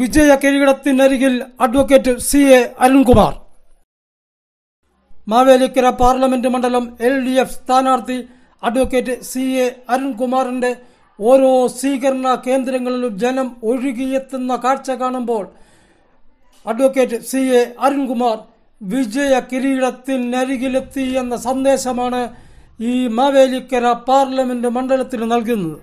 വിജയ കിരീടത്തിനരികിൽ advocate C A Arunkumar Mavelikkara parliament മണ്ഡലം L D F സ്ഥാനാർത്ഥി അഡ്വക്കേറ്റ് സി എ അരുൺകുമാറിന്റെ ഓരോ സ്വീകരണ കേന്ദ്രങ്ങളിലും ജനം ഒഴുകിയെത്തുന്ന കാഴ്ച കാണുമ്പോൾ അഡ്വക്കേറ്റ് സി എ അരുൺകുമാർ വിജയ കിരീടത്തിനരികിലെത്തി എന്ന സന്ദേശമാണ് ഈ മാവേലിക്കര പാർലമെന്റ് മണ്ഡലത്തിന് നൽകുന്നത്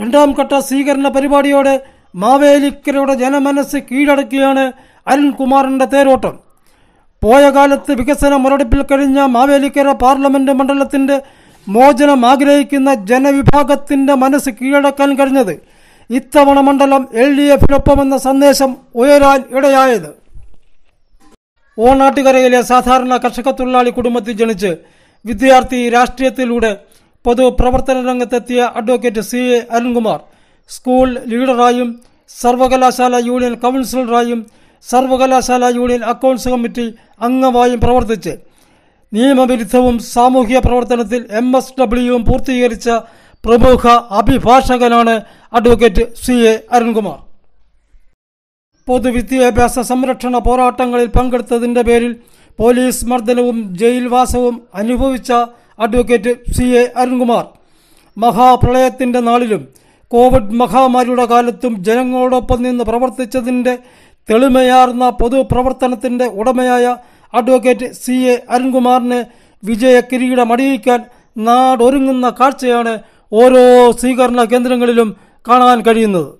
രണ്ടാം ഘട്ട സ്വീകരണ പരിപാടിയോടെ മാവേലിക്കരയുടെ ജനമനസ് കീഴടക്കിയാണ് അരുൺകുമാറിന്റെ തേരോട്ടം പോയ കാലത്ത് വികസന മുരടിപ്പിൽ കഴിഞ്ഞ മാവേലിക്കര പാർലമെന്റ് മണ്ഡലത്തിന്റെ മോചനം ആഗ്രഹിക്കുന്ന ജനവിഭാഗത്തിന്റെ മനസ്സ് കീഴടക്കാൻ കഴിഞ്ഞത് ഇത്തവണ മണ്ഡലം എൽ ഡി എഫിനൊപ്പമെന്ന സന്ദേശം ഉയരാൻ ഇടയായത് ഓണാട്ടുകരയിലെ സാധാരണ കർഷക തൊഴിലാളി കുടുംബത്തിൽ ജനിച്ച് വിദ്യാർത്ഥി രാഷ്ട്രീയത്തിലൂടെ പൊതുപ്രവർത്തന രംഗത്തെത്തിയ advocate C A Arunkumar school ലീഡറായും സർവകലാശാല യൂണിയൻ കൗൺസിലറായും സർവകലാശാല യൂണിയൻ അക്കൗണ്ട്സ് കമ്മിറ്റി അംഗമായും പ്രവർത്തിച്ച് നിയമവിരുദ്ധവും സാമൂഹിക പ്രവർത്തനത്തിൽ എം എസ് ഡബ്ല്യുവും പൂർത്തീകരിച്ച പ്രമുഖ അഭിഭാഷകനാണ് അഡ്വക്കേറ്റ് സി എ അരുൺകുമാർ പൊതുവിദ്യാഭ്യാസ സംരക്ഷണ പോരാട്ടങ്ങളിൽ പങ്കെടുത്തതിന്റെ പേരിൽ പോലീസ് മർദ്ദനവും ജയിൽവാസവും അനുഭവിച്ച അഡ്വക്കേറ്റ് സി എ അരുൺകുമാർ മഹാപ്രളയത്തിന്റെ നാളിലും കോവിഡ് മഹാമാരിയുടെ കാലത്തും ജനങ്ങളോടൊപ്പം നിന്ന് പ്രവർത്തിച്ചതിന്റെ തെളിമയാർന്ന പൊതുപ്രവർത്തനത്തിന്റെ ഉടമയായ അഡ്വക്കേറ്റ് സി എ അരുൺകുമാറിനെ വിജയ കിരീടം അണിയിക്കാൻ നാടൊരുങ്ങുന്ന കാഴ്ചയാണ് ഓരോ സ്വീകരണ കേന്ദ്രങ്ങളിലും കാണാൻ കഴിയുന്നത്